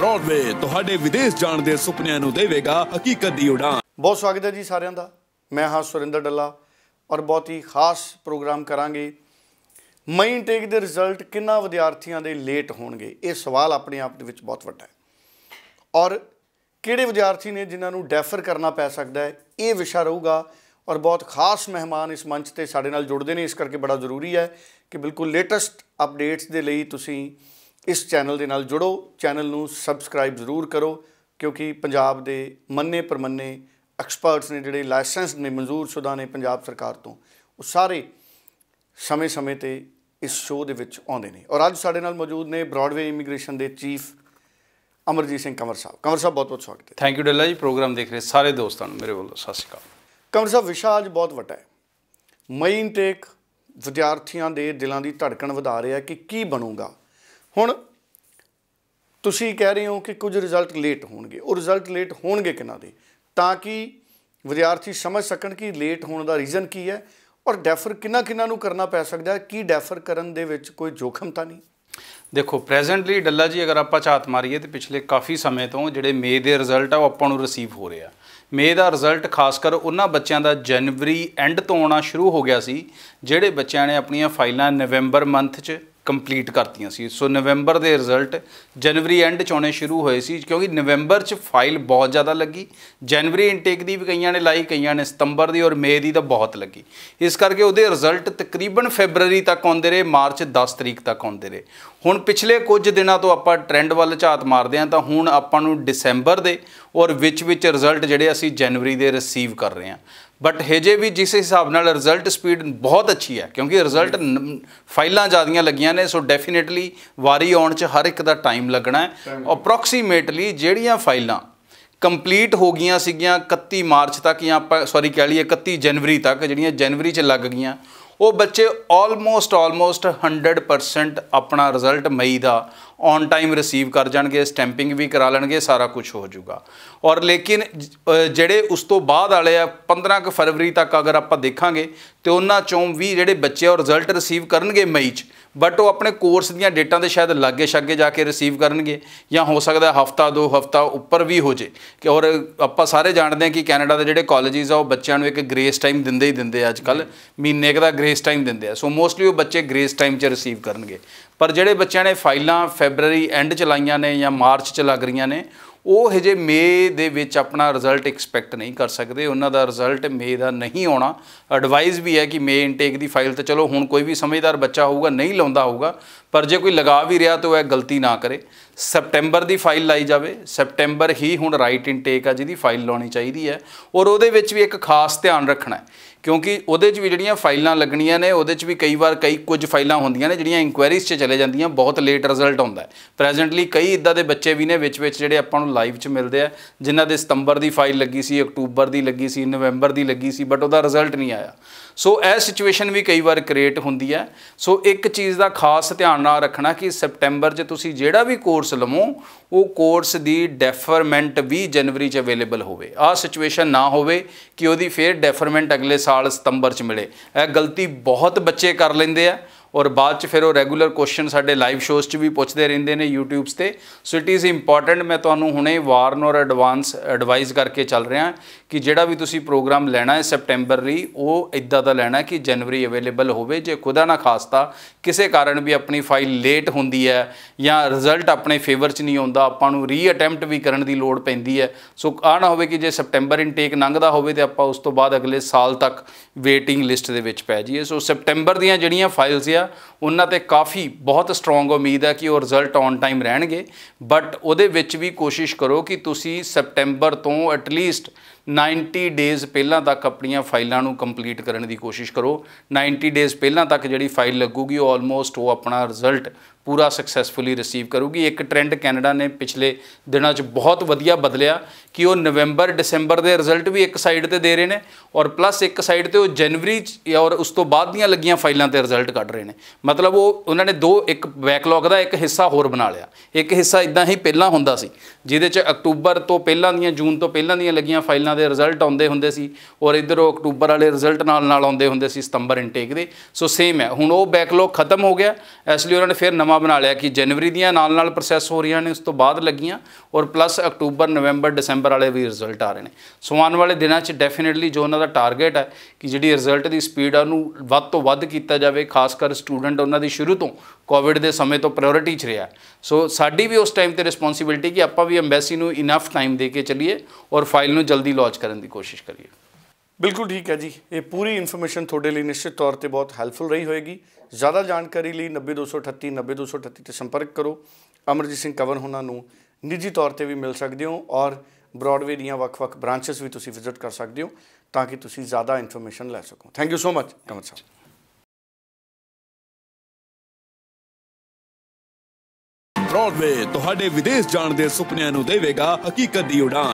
Broadway ਤੁਹਾਡੇ ਵਿਦੇਸ਼ ਜਾਣ ਦੇ ਸੁਪਨਿਆਂ ਨੂੰ ਦੇਵੇਗਾ ਹਕੀਕਤ ਦੀ ਉਡਾਨ ਬਹੁਤ ਸਵਾਗਤ ਹੈ ਜੀ ਸਾਰਿਆਂ ਦਾ ਮੈਂ ਹਾਂ ਸੁਰਿੰਦਰ ਡੱਲਾ ਔਰ ਬਹੁਤ ਹੀ ਖਾਸ ਪ੍ਰੋਗਰਾਮ ਕਰਾਂਗੇ ਮਈ ਇਨਟੇਕ ਦੇ ਰਿਜ਼ਲਟ ਕਿੰਨਾ ਵਿਦਿਆਰਥੀਆਂ ਦੇ ਲੇਟ ਹੋਣਗੇ ਇਹ ਸਵਾਲ ਆਪਣੇ ਆਪ ਦੇ ਵਿੱਚ ਬਹੁਤ ਵੱਡਾ ਹੈ ਔਰ ਕਿਹੜੇ ਵਿਦਿਆਰਥੀ ਨੇ ਜਿਨ੍ਹਾਂ ਨੂੰ ਡੈਫਰ ਕਰਨਾ ਪੈ ਸਕਦਾ ਹੈ ਇਹ ਵਿਸ਼ਾ ਰਹੂਗਾ ਔਰ ਬਹੁਤ ਖਾਸ ਮਹਿਮਾਨ ਇਸ ਮੰਚ ਤੇ ਸਾਡੇ ਨਾਲ ਜੁੜਦੇ ਨੇ ਇਸ ਕਰਕੇ ਬੜਾ ਜ਼ਰੂਰੀ ਹੈ ਕਿ ਬਿਲਕੁਲ ਲੇਟੈਸਟ ਅਪਡੇਟਸ ਦੇ ਲਈ ਤੁਸੀਂ ਇਸ ਚੈਨਲ ਦੇ ਨਾਲ ਜੁੜੋ ਚੈਨਲ ਨੂੰ ਸਬਸਕ੍ਰਾਈਬ ਜ਼ਰੂਰ ਕਰੋ ਕਿਉਂਕਿ ਪੰਜਾਬ ਦੇ ਮੰਨੇ ਪਰਮੰਨੇ ਐਕਸਪਰਟਸ ਨੇ ਜਿਹੜੇ ਲਾਇਸੈਂਸ ਨੇ ਮਨਜ਼ੂਰ ਸ਼ੁਦਾ ਨੇ ਪੰਜਾਬ ਸਰਕਾਰ ਤੋਂ ਉਹ ਸਾਰੇ ਸਮੇਂ-ਸਮੇਂ ਤੇ ਇਸ ਸ਼ੋਅ ਦੇ ਵਿੱਚ ਆਉਂਦੇ ਨੇ ਔਰ ਅੱਜ ਸਾਡੇ ਨਾਲ ਮੌਜੂਦ ਨੇ ਬ੍ਰਾਡਵੇ ਇਮੀਗ੍ਰੇਸ਼ਨ ਦੇ ਚੀਫ ਅਮਰਜੀਤ ਸਿੰਘ ਕਮਰ ਸਾਹਿਬ ਕਮਰ ਸਾਹਿਬ ਬਹੁਤ-ਬਹੁਤ ਸਵਾਗਤ ਹੈ ਥੈਂਕ ਯੂ ਡੱਲਾ ਜੀ ਪ੍ਰੋਗਰਾਮ ਦੇਖ ਰਹੇ ਸਾਰੇ ਦੋਸਤਾਂ ਨੂੰ ਮੇਰੇ ਵੱਲੋਂ ਸਤਿ ਸ਼੍ਰੀ ਅਕਾਲ ਕਮਰ ਸਾਹਿਬ ਵਿਸ਼ਾ ਅੱਜ ਬਹੁਤ ਵੱਡਾ ਹੈ ਮੈਂ ਇਨਟੇਕ ਵਿਦਿਆਰਥੀਆਂ ਦੇ ਦਿਲਾਂ ਦੀ ਧੜਕਣ ਵਧਾ ਰਿਹਾ ਕਿ ਕੀ ਬਣੂਗਾ ਹੁਣ ਤੁਸੀਂ ਕਹਿ ਰਹੇ ਹੋ ਕਿ ਕੁਝ ਰਿਜ਼ਲਟ ਲੇਟ ਹੋਣਗੇ ਉਹ ਰਿਜ਼ਲਟ ਲੇਟ ਹੋਣਗੇ ਕਿਨਾਂ ਦੇ ਤਾਂ ਕਿ ਵਿਦਿਆਰਥੀ ਸਮਝ ਸਕਣ ਕਿ ਲੇਟ ਹੋਣ ਦਾ ਰੀਜ਼ਨ ਕੀ ਹੈ ਔਰ ਡੈਫਰ ਕਿੰਨਾ ਕਿੰਨਾ ਨੂੰ ਕਰਨਾ ਪੈ ਸਕਦਾ ਹੈ ਕੀ ਡੈਫਰ ਕਰਨ ਦੇ ਵਿੱਚ ਕੋਈ ਜੋਖਮ ਤਾਂ ਨਹੀਂ ਦੇਖੋ ਪ੍ਰੈਜ਼ੈਂਟਲੀ ਡੱਲਾ ਜੀ ਅਗਰ ਆਪਾਂ ਝਾਤ ਮਾਰੀਏ ਤੇ ਪਿਛਲੇ ਕਾਫੀ ਸਮੇਂ ਤੋਂ ਜਿਹੜੇ ਮੇ ਦੇ ਰਿਜ਼ਲਟ ਆ ਉਹ ਆਪਾਂ ਨੂੰ ਰਿਸੀਵ ਹੋ ਰਿਹਾ ਮੇ ਦਾ ਰਿਜ਼ਲਟ ਖਾਸ ਕਰ ਉਹਨਾਂ ਬੱਚਿਆਂ ਦਾ ਜਨਵਰੀ ਐਂਡ ਤੋਂ ਆਉਣਾ ਸ਼ੁਰੂ ਹੋ ਗਿਆ ਸੀ ਜਿਹੜੇ ਬੱਚਿਆਂ ਨੇ ਆਪਣੀਆਂ ਫਾਈਲਾਂ ਨਵੰਬਰ ਮੰਥ 'ਚ ਕੰਪਲੀਟ ਕਰਤੀਆਂ ਸੀ ਸੋ ਨਵੰਬਰ ਦੇ ਰਿਜ਼ਲਟ ਜਨਵਰੀ ਐਂਡ ਚ ਆਉਣੇ ਸ਼ੁਰੂ ਹੋਏ ਸੀ ਕਿਉਂਕਿ ਨਵੰਬਰ ਚ ਫਾਈਲ ਬਹੁਤ ਜ਼ਿਆਦਾ ਲੱਗੀ ਜਨਵਰੀ ਇਨਟੇਕ ਦੀ ਵੀ ਕਈਆਂ ਨੇ ਲਾਈ ਕਈਆਂ ਨੇ ਸਤੰਬਰ ਦੀ ਔਰ ਮਈ ਦੀ ਤਾਂ ਬਹੁਤ ਲੱਗੀ ਇਸ ਕਰਕੇ ਉਹਦੇ ਰਿਜ਼ਲਟ ਤਕਰੀਬਨ ਫੈਬਰੂਰੀ ਤੱਕ ਆਉਂਦੇ ਰਹੇ ਮਾਰਚ 10 ਤਰੀਕ ਤੱਕ ਆਉਂਦੇ ਰਹੇ ਹੁਣ ਪਿਛਲੇ ਕੁਝ ਦਿਨਾਂ ਤੋਂ ਆਪਾਂ ਟ੍ਰੈਂਡ ਵੱਲ ਝਾਤ ਮਾਰਦੇ ਆਂ ਤਾਂ ਹੁਣ ਆਪਾਂ ਨੂੰ ਡਿਸੈਂਬਰ ਦੇ ਔਰ ਵਿੱਚ ਵਿੱਚ ਰਿਜ਼ਲਟ ਜਿਹੜੇ ਅਸੀਂ ਜਨਵਰੀ ਦੇ ਰਿਸੀਵ ਕਰ ਰਹੇ ਆਂ ਬਟ ਹਜੇ ਵੀ ਜਿਸ ਹਿਸਾਬ ਨਾਲ ਰਿਜ਼ਲਟ ਸਪੀਡ ਬਹੁਤ ਅੱਛੀ ਹੈ ਕਿਉਂਕਿ ਰਿਜ਼ਲਟ ਫਾਈਲਾਂ ਜ਼ਿਆਦੀਆਂ ਲੱਗੀਆਂ ਨੇ ਸੋ ਡੈਫੀਨਿਟਲੀ ਵਾਰੀ ਆਉਣ 'ਚ ਹਰ ਇੱਕ ਦਾ ਟਾਈਮ ਲੱਗਣਾ ਹੈ ਅਪਰੋਕਸੀਮੇਟਲੀ ਜਿਹੜੀਆਂ ਫਾਈਲਾਂ ਕੰਪਲੀਟ ਹੋ ਗਈਆਂ ਸੀਗੀਆਂ 31 ਮਾਰਚ ਤੱਕ ਜਾਂ ਆਪਾਂ ਸੌਰੀ ਕਹਿ ਲਈਏ 31 ਜਨਵਰੀ ਤੱਕ ਜਿਹੜੀਆਂ ਜਨਵਰੀ 'ਚ ਲੱਗ ਗਈਆਂ ਉਹ ਬੱਚੇ ਆਲਮੋਸਟ ਆਲਮੋਸਟ 100% ਆਪਣਾ ਰਿਜ਼ਲਟ ਮਈ ਦਾ ਔਨ ਟਾਈਮ ਰਿਸੀਵ ਕਰ ਜਾਣਗੇ ਸਟੈਂਪਿੰਗ ਵੀ ਕਰਾ ਲੈਣਗੇ ਸਾਰਾ ਕੁਝ ਹੋ ਜਾਊਗਾ ਔਰ ਲੇਕਿਨ ਜਿਹੜੇ ਉਸ ਤੋਂ ਬਾਅਦ ਵਾਲੇ ਆ 15 ਕੁ ਫਰਵਰੀ ਤੱਕ ਅਗਰ ਆਪਾਂ ਦੇਖਾਂਗੇ ਤੇ ਉਹਨਾਂ ਚੋਂ ਵੀ ਜਿਹੜੇ ਬੱਚੇ ਔਰ ਰਿਜ਼ਲਟ ਰਿਸੀਵ ਕਰਨਗੇ ਮਈ 'ਚ ਬਟ ਉਹ ਆਪਣੇ ਕੋਰਸ ਦੀਆਂ ਡੇਟਾਂ ਦੇ ਸ਼ਾਇਦ ਲਾਗੇ ਛਾਗੇ ਜਾ ਕੇ ਰਿਸੀਵ ਕਰਨਗੇ ਜਾਂ ਹੋ ਸਕਦਾ ਹਫਤਾ ਦੋ ਹਫਤਾ ਉੱਪਰ ਵੀ ਹੋ ਜੇ ਕਿ ਔਰ ਆਪਾਂ ਸਾਰੇ ਜਾਣਦੇ ਹਾਂ ਕਿ ਕੈਨੇਡਾ ਦੇ ਜਿਹੜੇ ਕਾਲਜਿਸ ਆ ਉਹ ਬੱਚਿਆਂ ਨੂੰ ਇੱਕ ਗ੍ਰੇਸ ਟਾਈਮ ਦਿੰਦੇ ਹੀ ਦਿੰਦੇ ਆ ਅੱਜ ਕੱਲ ਮਹੀਨੇ ਦਾ ਗ੍ਰੇਸ ਟਾਈਮ ਦਿੰਦੇ ਆ ਸੋ ਮੋਸਟਲੀ ਉਹ ਬੱਚੇ ਗ੍ਰੇਸ ਟਾਈਮ 'ਚ ਰਿਸੀਵ ਕਰਨਗੇ ਪਰ ਜਿਹੜੇ ਬੱਚਿਆਂ ਨੇ ਫਾਈਲਾਂ ਫੈਬਰੂਰੀ ਐਂਡ ਚ ਲਾਈਆਂ ਨੇ ਜਾਂ ਮਾਰਚ ਚ ਲੱਗ ਰਹੀਆਂ ਨੇ ਉਹ ਹਜੇ ਮੇ ਦੇ ਵਿੱਚ ਆਪਣਾ ਰਿਜ਼ਲਟ ਐਕਸਪੈਕਟ ਨਹੀਂ ਕਰ ਸਕਦੇ ਉਹਨਾਂ ਦਾ ਰਿਜ਼ਲਟ ਮੇ ਦਾ ਨਹੀਂ ਆਉਣਾ ਐਡਵਾਈਸ ਵੀ ਹੈ ਕਿ ਮੇ ਇਨਟੇਕ ਦੀ ਫਾਈਲ ਤੇ ਚਲੋ ਹੁਣ ਕੋਈ ਵੀ ਸਮਝਦਾਰ ਬੱਚਾ ਹੋਊਗਾ ਨਹੀਂ ਲਾਉਂਦਾ ਹੋਊਗਾ ਪਰ ਜੇ ਕੋਈ ਲਗਾ ਵੀ ਰਿਹਾ ਤਾਂ ਉਹ ਇਹ ਗਲਤੀ ਨਾ ਕਰੇ ਸਪਟੈਂਬਰ ਦੀ ਫਾਈਲ ਲਾਈ ਜਾਵੇ ਸਪਟੈਂਬਰ ਹੀ ਹੁਣ ਰਾਈਟ ਇਨਟੇਕ ਆ ਜਿਹਦੀ ਫਾਈਲ ਲਾਉਣੀ ਚਾਹੀਦੀ ਹੈ ਔਰ ਉਹਦੇ ਵਿੱਚ ਵੀ ਇੱਕ ਖਾਸ ਧਿਆਨ ਰੱਖਣਾ ਕਿਉਂਕਿ ਉਹਦੇ 'ਚ ਵੀ ਜਿਹੜੀਆਂ ਫਾਈਲਾਂ ਲੱਗਣੀਆਂ ਨੇ ਉਹਦੇ 'ਚ ਵੀ ਕਈ ਵਾਰ ਕਈ ਕੁਝ ਫਾਈਲਾਂ ਹੁੰਦੀਆਂ ਨੇ ਜਿਹੜੀਆਂ ਇਨਕੁਆਇਰੀਜ਼ 'ਚ ਚਲੇ ਜਾਂਦੀਆਂ ਬਹੁਤ ਲੇਟ ਰਿਜ਼ਲਟ ਆਉਂਦਾ ਹੈ ਪ੍ਰੈਜ਼ੈਂਟਲੀ ਕਈ ਇਦਾਂ ਦੇ ਬੱਚੇ ਵੀ ਨੇ ਵਿੱਚ ਵਿੱਚ ਜਿਹੜੇ ਆਪਾਂ ਨੂੰ ਲਾਈਵ 'ਚ ਮਿਲਦੇ ਆ ਜਿਨ੍ਹਾਂ ਦੇ ਸਤੰਬਰ ਦੀ ਫਾਈਲ ਲੱਗੀ ਸੀ ਅਕਤੂਬਰ ਦੀ ਲੱਗੀ ਸੀ ਨਵੰਬਰ ਦੀ ਲੱਗੀ ਸੀ ਬਟ ਉਹਦਾ ਰਿਜ਼ਲਟ ਨਹੀਂ ਆਇਆ ਸੋ ਇਹ ਸਿਚੁਏਸ਼ਨ ਵੀ ਕਈ ਵਾਰ ਕ੍ਰੀਏਟ ਹੁੰਦੀ ਹੈ ਸੋ ਇੱਕ ਚੀਜ਼ ਦਾ ਖਾਸ ਧਿਆਨ ਨਾਲ ਰੱਖਣਾ ਕਿ ਸਪਟੈਂਬਰ 'ਚ ਤੁਸੀਂ ਜਿਹੜਾ ਵੀ ਕੋਰਸ ਲਵੋ ਉਹ ਕੋਰਸ ਦੀ ਡੈਫਰਮੈਂਟ ਵੀ ਜਨਵਰੀ 'ਚ ਅਵੇਲੇਬਲ ਹੋਵੇ ਆ ਸਿਚੁਏਸ਼ਨ ਨਾ ਹੋਵੇ ਕਿ ਉਹਦੀ ਫੇਰ ਡੈਫਰਮੈਂਟ ਅਗਲੇ ਸਾਲ ਸਤੰਬਰ 'ਚ ਮਿਲੇ ਇਹ ਗਲਤੀ ਬਹੁਤ ਬੱਚੇ ਕਰ ਲੈਂਦੇ ਆ ਔਰ ਬਾਅਦ ਚ ਫਿਰ ਉਹ ਰੈਗੂਲਰ ਕੁਐਸਚਨ ਸਾਡੇ ਲਾਈਵ ਸ਼ੋਜ਼ 'ਚ ਵੀ ਪੁੱਛਦੇ ਰਹਿੰਦੇ ਨੇ YouTube's ਤੇ ਸੋ ਇਟ ਇਜ਼ ਇੰਪੋਰਟੈਂਟ ਮੈਂ ਤੁਹਾਨੂੰ ਹੁਣੇ ਵਾਰਨ ਔਰ ਐਡਵਾਂਸ ਐਡਵਾਈਸ ਕਰਕੇ ਚੱਲ ਰਿਹਾ ਕਿ ਜਿਹੜਾ ਵੀ ਤੁਸੀਂ ਪ੍ਰੋਗਰਾਮ ਲੈਣਾ ਹੈ ਸੈਪਟੈਂਬਰ ਲਈ ਉਹ ਇਦਾਂ ਦਾ ਲੈਣਾ ਕਿ ਜਨਵਰੀ ਅਵੇਲੇਬਲ ਹੋਵੇ ਜੇ ਖੁਦਾ ਨਾ ਖਾਸਤਾ ਕਿਸੇ ਕਾਰਨ ਵੀ ਆਪਣੀ ਫਾਈਲ ਲੇਟ ਹੁੰਦੀ ਹੈ ਜਾਂ ਰਿਜ਼ਲਟ ਆਪਣੇ ਫੇਵਰ 'ਚ ਨਹੀਂ ਆਉਂਦਾ ਆਪਾਂ ਨੂੰ ਰੀ ਅਟੈਂਪਟ ਵੀ ਕਰਨ ਦੀ ਲੋੜ ਪੈਂਦੀ ਹੈ ਸੋ ਆ ਨਾ ਹੋਵੇ ਕਿ ਜੇ ਸੈਪਟੈਂਬਰ ਇਨਟੇਕ ਲੰਘਦਾ ਹੋਵੇ ਤੇ ਆਪਾਂ ਉਸ ਤੋਂ ਬਾਅਦ ਅਗਲੇ ਸਾਲ ਤੱਕ ਵੇਟਿੰਗ ਲਿਸਟ ਦੇ ਵਿੱਚ ਪੈ ਜਾਈਏ ਸੋ ਸੈਪਟੈਂਬਰ ਦੀਆਂ ਜਿਹੜੀਆਂ ਫਾਈਲਸ ਆ ਆ ਉਹਨਾਂ ਤੇ ਕਾਫੀ ਬਹੁਤ ਸਟਰੋਂਗ ਉਮੀਦ ਹੈ ਕਿ ਉਹ ਰਿਜ਼ਲਟ ਔਨ ਟਾਈਮ ਰਹਿਣਗੇ ਬਟ ਉਹਦੇ ਵਿੱਚ ਵੀ ਕੋਸ਼ਿਸ਼ ਕਰੋ ਕਿ ਤੁਸੀਂ ਸਪਟੈਂਬਰ ਤੋਂ ਐਟਲੀਸਟ 90 ਡੇਜ਼ ਪਹਿਲਾਂ ਤੱਕ ਆਪਣੀਆਂ ਫਾਈਲਾਂ ਨੂੰ ਕੰਪਲੀਟ ਕਰਨ ਦੀ ਕੋਸ਼ਿਸ਼ ਕਰੋ 90 ਡੇਜ਼ ਪਹਿਲਾਂ ਤੱਕ ਜਿਹੜੀ ਫਾਈਲ ਲੱਗੂਗੀ ਉਹ ਆਲਮੋਸਟ ਉਹ ਆਪਣਾ ਰਿਜ਼ਲਟ ਪੂਰਾ ਸਕਸੈਸਫੁਲੀ ਰਿਸੀਵ ਕਰੂਗੀ ਇੱਕ ਟ੍ਰੈਂਡ ਕੈਨੇਡਾ ਨੇ ਪਿਛਲੇ ਦਿਨਾਂ 'ਚ ਬਹੁਤ ਵਧੀਆ ਬਦਲਿਆ ਕਿ ਉਹ ਨਵੰਬਰ ਦਸੰਬਰ ਦੇ ਰਿਜ਼ਲਟ ਵੀ ਇੱਕ ਸਾਈਡ ਤੇ ਦੇ ਰਹੇ ਨੇ ਔਰ ਪਲੱਸ ਇੱਕ ਸਾਈਡ ਤੇ ਉਹ ਜਨਵਰੀ ਔਰ ਉਸ ਤੋਂ ਬਾਅਦ ਦੀਆਂ ਲੱਗੀਆਂ ਫਾਈਲਾਂ ਤੇ ਰਿਜ਼ਲਟ ਕੱਢ ਰਹੇ ਨੇ ਮਤਲਬ ਉਹ ਉਹਨਾਂ ਨੇ ਦੋ ਇੱਕ ਬੈਕਲੌਗ ਦਾ ਇੱਕ ਹਿੱਸਾ ਹੋਰ ਬਣਾ ਲਿਆ ਇੱਕ ਹਿੱਸਾ ਇਦਾਂ ਹੀ ਪਹਿਲਾਂ ਹੁੰਦਾ ਸੀ ਜਿਹਦੇ 'ਚ ਅਕਤੂਬਰ ਤੋਂ ਪਹਿਲਾਂ ਦੀਆਂ ਜੂਨ ਤੋਂ ਪਹਿਲਾਂ ਦੀਆਂ ਲੱਗੀਆਂ ਫਾਈਲਾਂ ਇਹਨਾਂ ਦੇ ਰਿਜ਼ਲਟ ਆਉਂਦੇ ਹੁੰਦੇ ਸੀ ਔਰ ਉਹ ਅਕਤੂਬਰ ਵਾਲੇ ਰਿਜ਼ਲਟ ਨਾਲ ਨਾਲ ਆਉਂਦੇ ਹੁੰਦੇ ਸੀ ਸਤੰਬਰ ਇਨਟੇਕ ਦੇ ਸੋ ਸੇਮ ਹੈ ਹੁਣ ਉਹ ਬੈਕਲੌਗ ਖਤਮ ਹੋ ਗਿਆ ਇਸ ਲਈ ਉਹਨਾਂ ਨੇ ਫਿਰ ਨਵਾਂ ਬਣਾ ਲਿਆ ਕਿ ਜਨਵਰੀ ਦੀਆਂ ਨਾਲ ਨਾਲ ਪ੍ਰੋਸੈਸ ਹੋ ਰਹੀਆਂ ਨੇ ਉਸ ਤੋਂ ਬਾਅਦ ਲੱਗੀਆਂ ਔਰ ਪਲੱਸ ਅਕਤੂਬਰ ਨਵੰਬਰ ਦਸੰਬਰ ਵਾਲੇ ਵੀ ਰਿਜ਼ਲਟ ਆ ਰਹੇ ਨੇ ਸੋ ਆਉਣ ਵਾਲੇ ਦਿਨਾਂ 'ਚ ਡੈਫੀਨਿਟਲੀ ਜੋ ਉਹਨਾਂ ਦਾ ਟਾਰਗੇਟ ਹੈ ਕਿ ਜਿਹੜੀ ਰਿਜ਼ਲਟ ਦੀ ਸਪੀਡ ਆ ਉਹਨੂੰ ਵੱਧ ਤੋਂ ਵੱਧ ਕੀਤਾ ਜਾਵੇ ਖਾਸ ਕਰ ਸਟੂਡੈਂਟ ਉਹਨਾਂ ਦੀ ਸ਼ੁਰੂ ਤੋਂ ਕੋਵਿਡ ਦੇ ਸਮੇਂ ਤੋਂ ਪ੍ਰਾਇੋਰਟੀ 'ਚ ਰਿਹਾ ਸੋ ਸਾਡੀ ਵੀ ਉਸ ਟਾਈਮ ਤੇ ਰਿਸਪੌਂਸਿਬਿਲਟੀ ਕਿ ਆਪਾਂ ਵੀ ਐਮਬੈਸੀ ਨੂੰ ਇਨਫ ਟਾਈਮ ਦੇ ਕੇ ਚੱਲੀਏ ਔਰ ਫਾਈਲ ਨੂੰ ਜਲਦੀ ਲਾਂਚ ਕਰਨ ਦੀ ਕੋਸ਼ਿਸ਼ ਕਰੀਏ ਬਿਲਕੁਲ ਠੀਕ ਹੈ ਜੀ ਇਹ ਪੂਰੀ ਇਨਫੋਰਮੇਸ਼ਨ ਤੁਹਾਡੇ ਲਈ ਨਿਸ਼ਚਿਤ ਤੌਰ ਤੇ ਬਹੁਤ ਹੈਲਪਫੁਲ ਰਹੀ ਹੋਏਗੀ ਜ਼ਿਆਦਾ ਜਾਣਕਾਰੀ ਲਈ 90238 90238 ਤੇ ਸੰਪਰਕ ਕਰੋ ਅਮਰਜੀਤ ਸਿੰਘ ਕਵਰ ਹੁਣਾਂ ਨੂੰ ਨਿੱਜੀ ਤੌਰ ਤੇ ਵੀ ਮਿਲ ਸਕਦੇ ਹੋ ਔਰ ਬ੍ਰਾਡਵੇ ਦੀਆਂ ਵੱਖ-ਵੱਖ ਬ੍ਰਾਂਚਸ ਵੀ ਤੁਸੀਂ ਵਿਜ਼ਿਟ ਕਰ ਸਕਦੇ ਹੋ ਤਾਂ ਕਿ ਤੁਸੀਂ ਜ਼ਿਆਦਾ ਇਨਫੋਰਮੇਸ਼ਨ ਲੈ ਸਕੋ thank you so much Kamal Sahib Broadway ਤੁਹਾਡੇ ਵਿਦੇਸ਼ ਜਾਣ ਦੇ ਸੁਪਨਿਆਂ ਨੂੰ ਦੇਵੇਗਾ ਹਕੀਕਤ ਦੀ ਉਡਾਨ